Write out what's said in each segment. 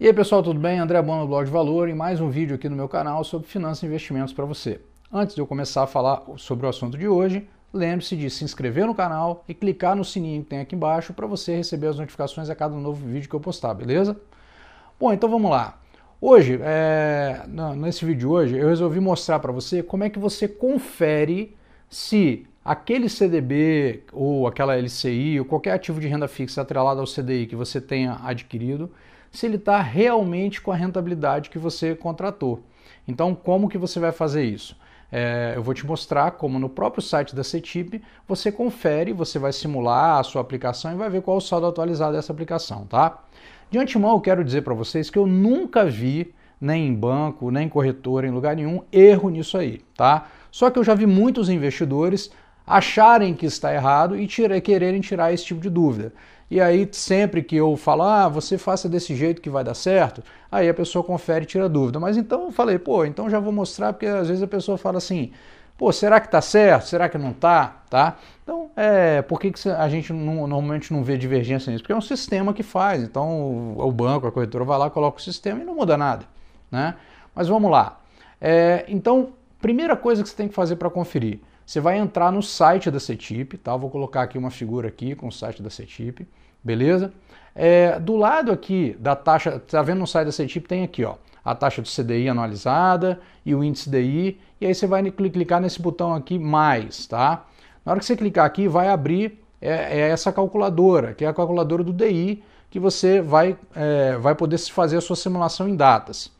E aí pessoal, tudo bem? André Bono, Blog de Valor, e mais um vídeo aqui no meu canal sobre finanças e investimentos para você. Antes de eu começar a falar sobre o assunto de hoje, lembre-se de se inscrever no canal e clicar no sininho que tem aqui embaixo para você receber as notificações a cada novo vídeo que eu postar, beleza? Bom, então vamos lá. Hoje, é... nesse vídeo de hoje, eu resolvi mostrar para você como é que você confere se aquele CDB ou aquela LCI ou qualquer ativo de renda fixa atrelado ao CDI que você tenha adquirido se ele está realmente com a rentabilidade que você contratou. Então, como que você vai fazer isso? É, eu vou te mostrar como no próprio site da CETIP você confere, você vai simular a sua aplicação e vai ver qual o saldo atualizado dessa aplicação, tá? De antemão, eu quero dizer para vocês que eu nunca vi, nem em banco, nem em corretora, em lugar nenhum, erro nisso aí, tá? Só que eu já vi muitos investidores acharem que está errado e quererem tirar esse tipo de dúvida. E aí, sempre que eu falo, ah, você faça desse jeito que vai dar certo, aí a pessoa confere e tira dúvida. Mas então eu falei, pô, então já vou mostrar, porque às vezes a pessoa fala assim, pô, será que tá certo? Será que não tá? Tá? Então, é, por que, que a gente não, normalmente não vê divergência nisso? Porque é um sistema que faz. Então, o, o banco, a corretora vai lá, coloca o sistema e não muda nada, né? Mas vamos lá. É, então, primeira coisa que você tem que fazer para conferir. Você vai entrar no site da CETIP, tá? Vou colocar aqui uma figura aqui com o site da CETIP, beleza? É, do lado aqui da taxa, tá vendo no site da CETIP, tem aqui, ó, a taxa do CDI anualizada e o índice DI, e aí você vai clicar nesse botão aqui, mais, tá? Na hora que você clicar aqui, vai abrir é, é essa calculadora, que é a calculadora do DI, que você vai, é, vai poder fazer a sua simulação em datas.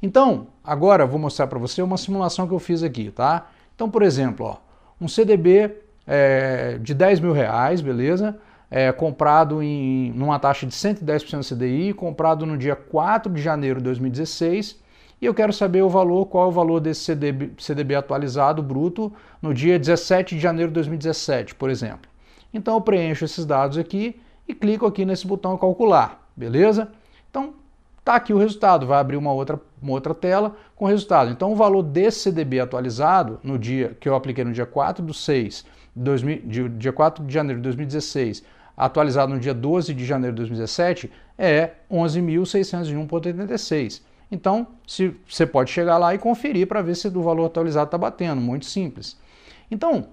Então, agora vou mostrar para você uma simulação que eu fiz aqui, tá? Então, por exemplo, ó, um CDB é, de 10 mil reais, beleza? É, comprado em numa taxa de 110% do CDI, comprado no dia 4 de janeiro de 2016. E eu quero saber o valor, qual é o valor desse CDB, CDB atualizado bruto no dia 17 de janeiro de 2017, por exemplo. Então eu preencho esses dados aqui e clico aqui nesse botão calcular, beleza? Então Está aqui o resultado, vai abrir uma outra, uma outra tela com o resultado. Então, o valor desse CDB atualizado, no dia que eu apliquei no dia 4 do 6, 2000, dia 4 de janeiro de 2016, atualizado no dia 12 de janeiro de 2017, é 11.601,86. Então, se, você pode chegar lá e conferir para ver se o valor atualizado está batendo, muito simples. Então,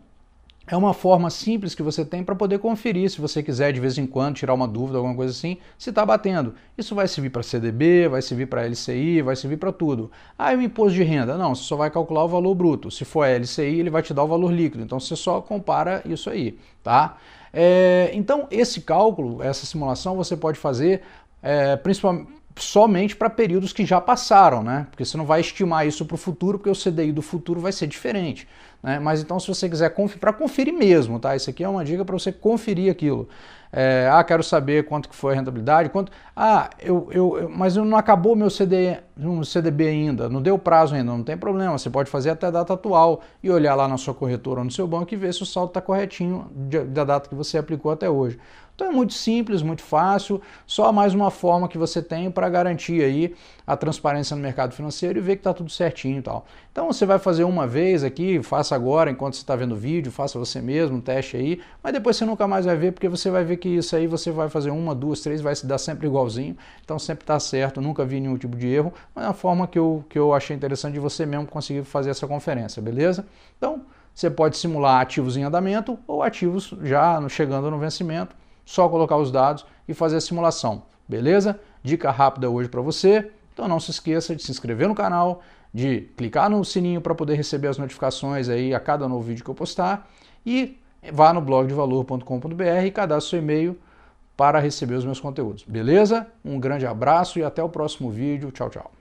é uma forma simples que você tem para poder conferir, se você quiser de vez em quando tirar uma dúvida, alguma coisa assim, se está batendo. Isso vai servir para CDB, vai servir para LCI, vai servir para tudo. Ah, e o imposto de renda? Não, você só vai calcular o valor bruto. Se for LCI, ele vai te dar o valor líquido. Então você só compara isso aí, tá? É, então esse cálculo, essa simulação, você pode fazer é, principalmente somente para períodos que já passaram, né? Porque você não vai estimar isso para o futuro, porque o CDI do futuro vai ser diferente. Né? Mas então, se você quiser conferir, para conferir mesmo, tá? Isso aqui é uma dica para você conferir aquilo. É, ah, quero saber quanto que foi a rentabilidade, quanto. Ah, eu, eu, eu mas não acabou meu CD, um CDB ainda, não deu prazo ainda, não tem problema. Você pode fazer até a data atual e olhar lá na sua corretora ou no seu banco e ver se o saldo está corretinho da data que você aplicou até hoje. Então é muito simples, muito fácil, só mais uma forma que você tem para garantir aí a transparência no mercado financeiro e ver que está tudo certinho e tal. Então você vai fazer uma vez aqui, faça faça agora, enquanto você está vendo o vídeo, faça você mesmo, um teste aí, mas depois você nunca mais vai ver, porque você vai ver que isso aí você vai fazer uma, duas, três, vai se dar sempre igualzinho, então sempre está certo, nunca vi nenhum tipo de erro, mas é a forma que eu, que eu achei interessante de você mesmo conseguir fazer essa conferência, beleza? Então, você pode simular ativos em andamento ou ativos já chegando no vencimento, só colocar os dados e fazer a simulação, beleza? Dica rápida hoje para você, então não se esqueça de se inscrever no canal, de clicar no sininho para poder receber as notificações aí a cada novo vídeo que eu postar e vá no valor.com.br e cadastre seu e-mail para receber os meus conteúdos. Beleza? Um grande abraço e até o próximo vídeo. Tchau, tchau.